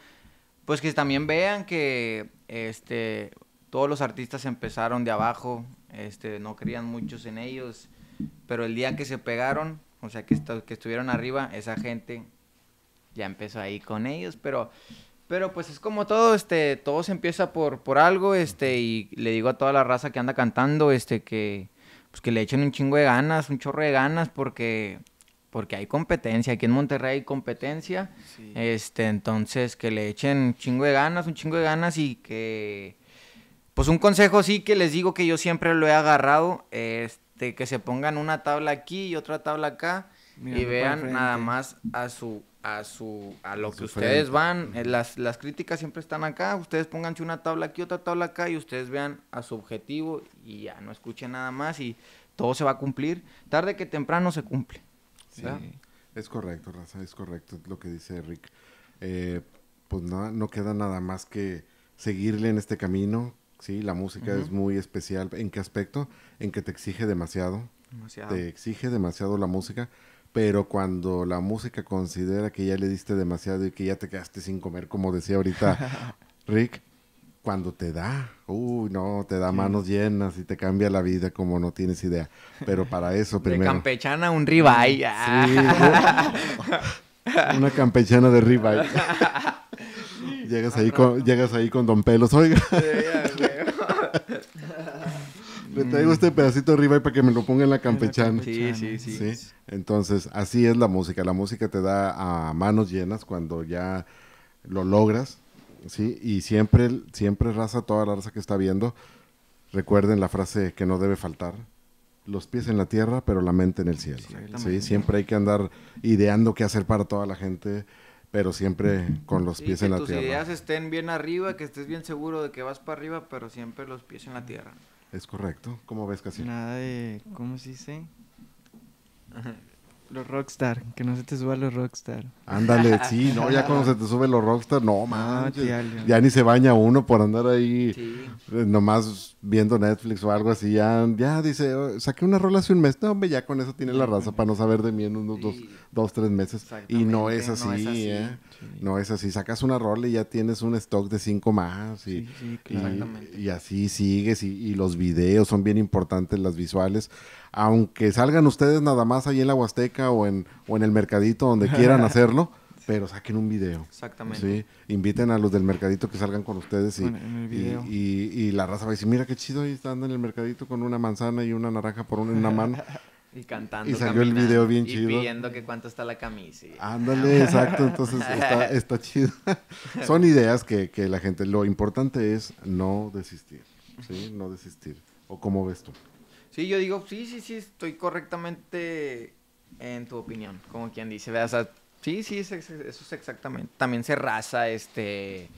C: pues que también vean que este, todos los artistas empezaron de abajo, este, no creían muchos en ellos, pero el día que se pegaron, o sea, que, que estuvieron arriba, esa gente ya empezó ahí con ellos, pero... Pero pues es como todo, este, todo se empieza por, por algo, este, y le digo a toda la raza que anda cantando, este, que, pues que le echen un chingo de ganas, un chorro de ganas, porque porque hay competencia, aquí en Monterrey hay competencia, este, entonces que le echen un chingo de ganas, un chingo de ganas y que, pues un consejo sí que les digo que yo siempre lo he agarrado, este, que se pongan una tabla aquí y otra tabla acá y vean nada más a su, a su, a lo que ustedes van, las, las críticas siempre están acá, ustedes pónganse una tabla aquí, otra tabla acá y ustedes vean a su objetivo y ya no escuchen nada más y todo se va a cumplir, tarde que temprano se cumple.
A: Sí. Es correcto, Raza, es correcto lo que dice Rick. Eh, pues nada, no queda nada más que seguirle en este camino. Sí, la música es muy especial. ¿En qué aspecto? En que te exige demasiado. demasiado. Te exige demasiado la música. Pero cuando la música considera que ya le diste demasiado y que ya te quedaste sin comer, como decía ahorita Rick, cuando te da, uy, no, te da manos llenas y te cambia la vida como no tienes idea. Pero para eso primero. De campechana un ribeye. una campechana de ribeye. llegas ahí con, llegas ahí con Don Pelos, oiga. Le traigo este pedacito de ribeye para que me lo ponga en la campechana. Sí, sí, sí, Entonces, así es la música. La música te da a manos llenas cuando ya lo logras Sí, y siempre, siempre raza, toda la raza que está viendo, recuerden la frase que no debe faltar. Los pies en la tierra, pero la mente en el cielo. Sí, siempre hay que andar ideando qué hacer para toda la gente, pero siempre con los pies en la tierra. Que tus
C: ideas estén bien arriba, que estés bien seguro de que vas para arriba, pero siempre los pies en la
A: tierra. Es correcto. ¿Cómo ves, Casi?
B: Nada de. ¿Cómo se dice? Los rockstar, que no se te suba los rockstar. Ándale, sí, no, ya cuando se te
A: sube los rockstar, no manches. ya ni se baña uno por andar ahí eh, nomás viendo Netflix o algo así. Ya, ya dice, oh, saqué una rola hace un mes. No, hombre, ya con eso tiene la raza para no saber de mí en unos dos, dos, tres meses. Y no es así, ¿eh? No es así. Sacas una rola y ya tienes un stock de cinco más. Y, y, y así sigues. Y, y los videos son bien importantes, las visuales aunque salgan ustedes nada más ahí en la Huasteca o en, o en el mercadito donde quieran hacerlo, pero saquen un video. Exactamente. Inviten a los del mercadito que salgan con ustedes y, la raza va a decir, mira qué chido ahí andando en el mercadito con una manzana y una naranja por una, en mano. Y cantando. Y salió el video bien chido. Y pidiendo
C: que cuánto está la camisa. Ándale, exacto. Entonces está, está
A: chido. Son ideas que, la gente. Lo importante es no desistir. ¿Sí? No desistir. ¿O como ves tú?
C: Sí, yo digo, sí, sí, sí, estoy correctamente en tu opinión, como quien dice, veas O sea, sí, sí, eso es exactamente. También se raza, este,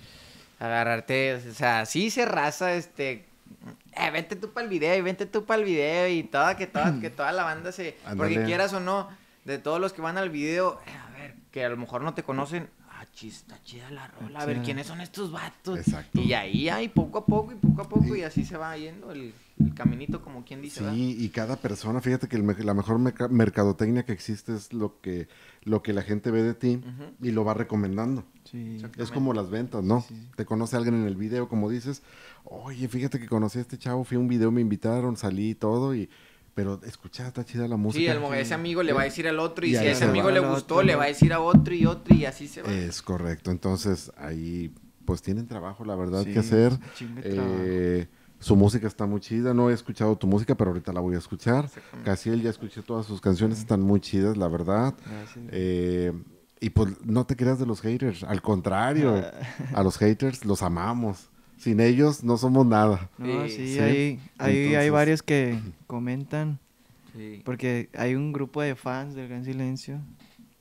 C: agarrarte, o sea, sí se raza, este, eh, vente tú para el video y vente tú para el video y toda, que toda, que toda la banda se, porque quieras o no, de todos los que van al video, eh, a ver, que a lo mejor no te conocen, ah, chista, chida la rola, a ver quiénes son estos vatos. Y ahí, ahí, poco a poco y poco a poco, y así se va yendo el, el caminito, como quien dice. Sí,
A: y cada persona, fíjate que la mejor mercadotecnia que existe es lo que, lo que la gente ve de ti y lo va recomendando. Sí. Es como las ventas, ¿no? Te conoce alguien en el video, como dices, oye, fíjate que conocí a este chavo, fui a un video, me invitaron, salí y todo, y pero escucha, está chida la música. Sí, ese
C: amigo le va a decir al otro y, si a ese amigo le gustó, le va a decir a otro y otro y así se va.
A: Es correcto, entonces ahí pues tienen trabajo, la verdad, que hacer. Eh, su música está muy chida. No he escuchado tu música, pero ahorita la voy a escuchar. Casi él ya escuché todas sus canciones, están muy chidas, la verdad. Ah, eh, y pues no te creas de los haters. Al contrario, ah. a los haters los amamos. Sin ellos no somos nada. No, sí, Hay, varios
B: que comentan. Porque hay un grupo de fans del Gran Silencio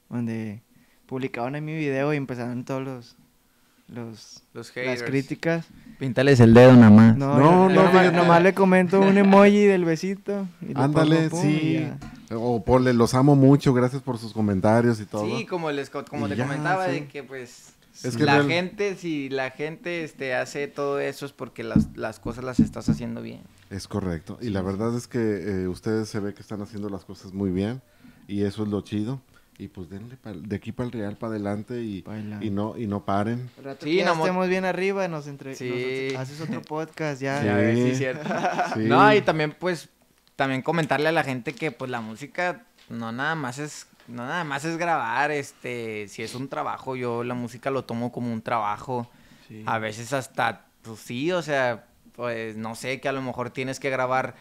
B: donde publicaban en mi video y empezaron todos los los, los las críticas. pintales el dedo nada más. No, no, no, le comento un emoji del besito. Ándale, sí.
A: O ponle, los amo mucho, gracias por sus comentarios y todo. Sí, como les como te comentaba, de que pues la
C: gente, si la gente este, hace todo eso es porque las, las cosas las estás haciendo bien.
A: Es correcto. Y la verdad es que eh, ustedes se ve que están haciendo las cosas muy bien y eso es lo chido y pues denle de aquí para el Real para adelante y, y, no y no paren.
B: Sí, nos estemos
C: bien arriba, nos entre haces otro podcast ya.
A: cierto.
B: No, y
C: también pues también comentarle a la gente que pues la música no nada más es no nada más es grabar, este, si es un trabajo, yo la música lo tomo como un trabajo. A veces hasta pues sí, o sea, pues no sé, que a lo mejor tienes que grabar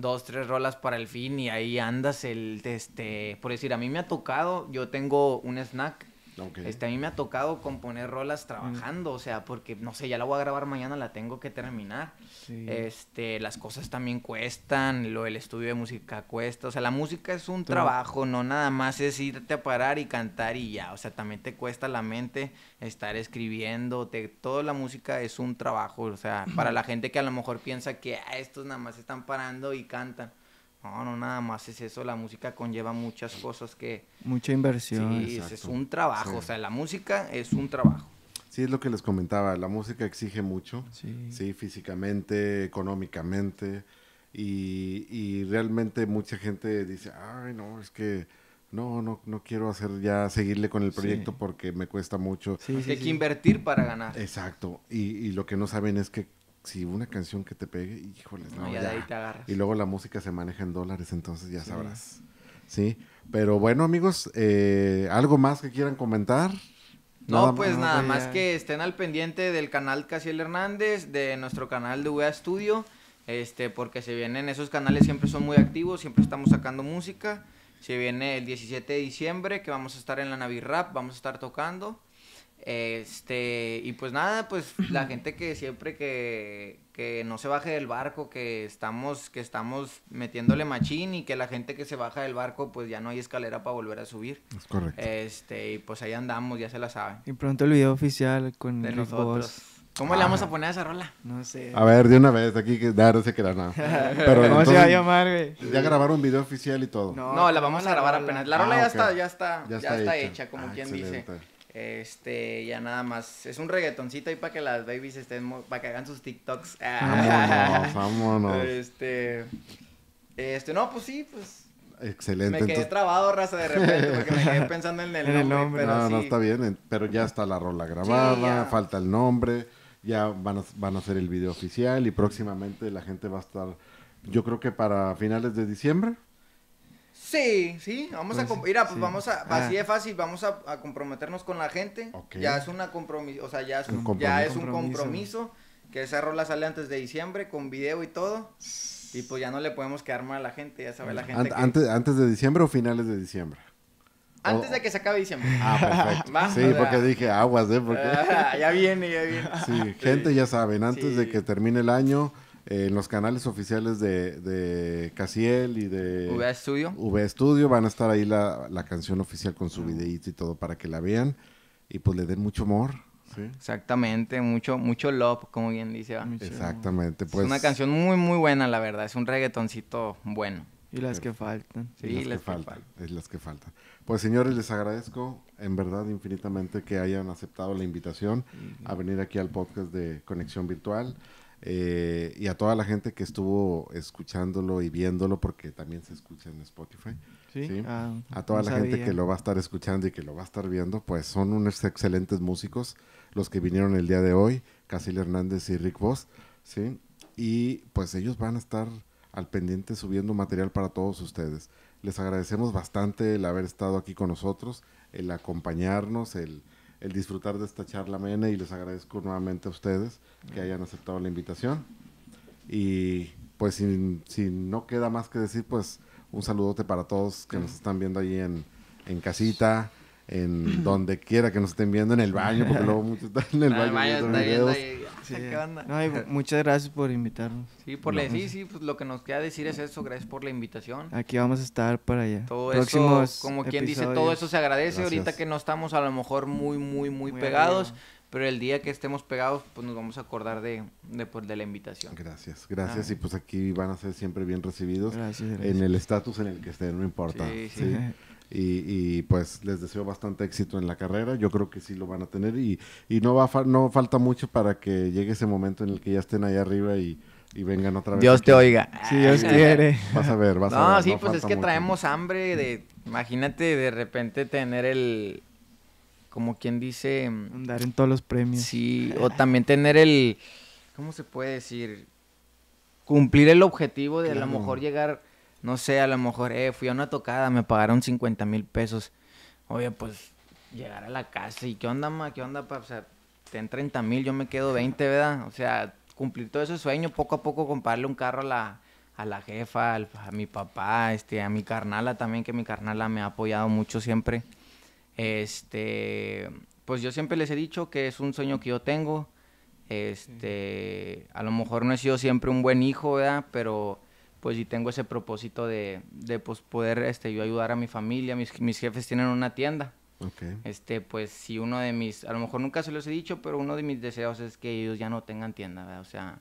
C: dos, tres rolas para el fin y ahí andas el, este, por decir, a mí me ha tocado, yo tengo un snack este, a mí me ha tocado componer rolas trabajando, o sea, porque, no sé, ya la voy a grabar mañana, la tengo que terminar. Este, las cosas también cuestan, lo del estudio de música cuesta, o sea, la música es un trabajo, no nada más es irte a parar y cantar y ya, o sea, también te cuesta la mente estar escribiendo, toda la música es un trabajo, o sea, para la gente que a lo mejor piensa que ah, estos nada más están parando y cantan. No, no nada más es eso, la música conlleva muchas cosas que... Mucha inversión. Sí, es un trabajo, o sea, la música es un trabajo.
A: Sí, es lo que les comentaba, la música exige mucho, sí, sí físicamente, económicamente, y, realmente mucha gente dice, ay, no, es que no, no, no quiero hacer ya, seguirle con el proyecto porque me cuesta mucho. Sí, hay que invertir para ganar. Exacto. y, lo que no saben es que si una canción que te pegue, híjoles, no, ya, ahí te agarras. Y luego la música se maneja en dólares, entonces ya sabrás. Sí, pero bueno, amigos, eh, ¿algo más que quieran comentar? No, pues nada más que
C: estén al pendiente del canal Casiel Hernández, de nuestro canal de UEA Studio, este, porque se vienen, esos canales siempre son muy activos, siempre estamos sacando música. Se viene el 17 de diciembre, que vamos a estar en la Rap, vamos a estar tocando. Este, y pues nada, pues la gente que siempre que, que, no se baje del barco, que estamos, que estamos metiéndole machín y que la gente que se baja del barco, pues ya no hay escalera para volver a subir. Es correcto. Este, y pues ahí andamos, ya se la sabe Y
B: pronto el video oficial
A: con los nosotros.
C: ¿Cómo le vamos ah. a poner a esa rola? No sé. A ver, de
A: una vez, aquí que no se queda nada. Pero no se va a llamar, güey? Ya grabaron video oficial y todo. No, la vamos a
C: grabar apenas. La ah, rola ya está, ya está, ya, está, hecha. como ah, quien dice. Este, ya nada más. Es un reggaetoncito ahí para que las babies estén, para que hagan sus TikToks. Vámonos, Este, este, no, pues sí, pues.
A: Excelente. Me quedé
C: trabado, raza,
A: de repente, porque me quedé pensando en el, nombre. Pero sí. no está bien, pero ya está la rola grabada, falta el nombre, ya van a, van a hacer el video oficial y próximamente la gente va a estar, yo creo que para finales de diciembre,
C: Sí, sí, vamos a, pues mira, pues vamos a, ah. así de fácil, vamos a, comprometernos con la gente, ya es una compromiso, o sea, ya es un, compromiso. ya es un compromiso, que esa rola sale antes de diciembre con video y todo, y pues ya no le podemos quedar mal a la gente, ya sabe la gente.
A: antes, de diciembre o finales de diciembre? Antes de que se acabe diciembre. Ah, perfecto. Sí, porque dije aguas, ¿eh? Porque...
C: ya viene, ya viene.
A: Sí, gente, ya saben, antes de que termine el año, en los canales oficiales de, de Casiel y de V Studio. V Studio van a estar ahí la, canción oficial con su ah. videíto y todo para que la vean y pues le den mucho amor. ¿sí?
C: Exactamente, mucho mucho love, como bien dice. Exactamente,
A: pues. Es una canción muy muy
C: buena, la verdad, es un reggaetoncito bueno. Y las que faltan. Sí, las, que, faltan,
A: Es las que faltan. Pues señores, les agradezco en verdad infinitamente que hayan aceptado la invitación a venir aquí al podcast de Conexión Virtual. Eh, y a toda la gente que estuvo escuchándolo y viéndolo, porque también se escucha en Spotify. Ah, a toda la gente que lo va a estar escuchando y que lo va a estar viendo, pues son unos excelentes músicos los que vinieron el día de hoy, Casil Hernández y Rick Voss, ¿sí? Y pues ellos van a estar al pendiente subiendo material para todos ustedes. Les agradecemos bastante el haber estado aquí con nosotros, el acompañarnos, el el disfrutar de esta charla mañana y les agradezco nuevamente a ustedes que hayan aceptado la invitación. Y pues si, no queda más que decir, pues un saludote para todos que nos están viendo ahí en, en casita, en donde quiera que nos estén viendo, en el baño, porque luego muchos están en el
B: ah, baño. está viendo muchas gracias por invitarnos. Sí, por sí,
C: pues lo que nos queda decir es eso, gracias por la invitación. Aquí vamos a estar para allá. Todo como quien dice, todo eso se agradece. Ahorita que no estamos a lo mejor muy, muy, muy, pegados. Pero el día que estemos pegados, pues nos vamos a acordar de, de, pues, de la invitación. Gracias, gracias. Ah. Y
A: pues aquí van a ser siempre bien recibidos. En el estatus en el que estén, no importa. Y, pues les deseo bastante éxito en la carrera. Yo creo que sí lo van a tener y, no, va no falta mucho para que llegue ese momento en el que ya estén ahí arriba y, vengan otra vez. Dios te oiga. Si Dios quiere. Vas a ver, vas a ver. no, sí, pues es que traemos
C: hambre de, imagínate de repente tener el, como quien dice... Andar en todos los premios. Sí, o también tener el, ¿cómo se puede decir? Cumplir el objetivo de a lo mejor llegar no sé, a lo mejor, eh, fui a una tocada, me pagaron 50 mil pesos. Oye, pues llegar a la casa y qué onda, ma, qué onda, o sea, ten 30 mil, yo me quedo 20, ¿verdad? O sea, cumplir todo ese sueño, poco a poco comprarle un carro a la, a la jefa, a mi papá, este, a mi carnala también, que mi carnala me ha apoyado mucho siempre. Este, pues yo siempre les he dicho que es un sueño que yo tengo. Este, a lo mejor no he sido siempre un buen hijo, ¿verdad? Pero pues si tengo ese propósito de, de pues, poder este, yo ayudar a mi familia. Mis, mis jefes tienen una tienda. Este, pues si uno de mis, a lo mejor nunca se los he dicho, pero uno de mis deseos es que ellos ya no tengan tienda, O sea,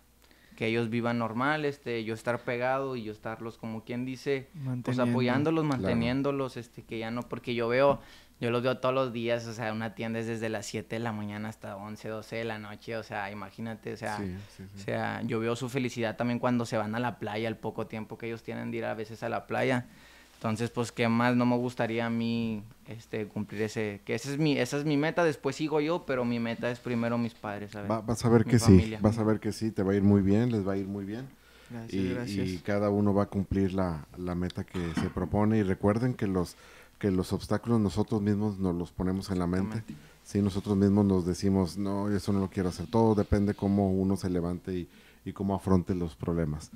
C: que ellos vivan normal, este, yo estar pegado y yo estarlos como quien dice, pues apoyándolos, manteniéndolos, este, que ya no, porque yo veo... Yo los veo todos los días, o sea, una tienda es desde las 7 de la mañana hasta 11, 12 de la noche, o sea, imagínate, o sea, o sea, yo veo su felicidad también cuando se van a la playa, el poco tiempo que ellos tienen de ir a veces a la playa. Entonces, pues, ¿qué más no me gustaría a mí este, cumplir ese? Que ese es mi, esa es mi meta, después sigo yo, pero mi meta es primero mis padres. vas a ver que sí, vas a
A: ver que sí, te va a ir muy bien, les va a ir muy bien. Gracias, gracias. y cada uno va a cumplir la, la meta que se propone. Y recuerden que los los obstáculos nosotros mismos nos los ponemos en la mente. Si nosotros mismos nos decimos, no, eso no lo quiero hacer, todo depende cómo uno se levante y, cómo afronte los problemas.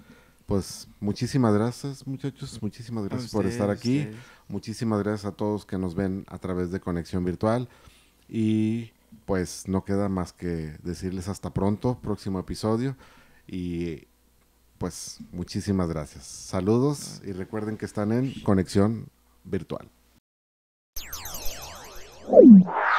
A: Pues muchísimas gracias muchachos, muchísimas gracias por estar aquí, muchísimas gracias a todos que nos ven a través de Conexión Virtual y pues no queda más que decirles hasta pronto, próximo episodio y pues muchísimas gracias. Saludos ah. y recuerden que están en Conexión Virtual. Oh.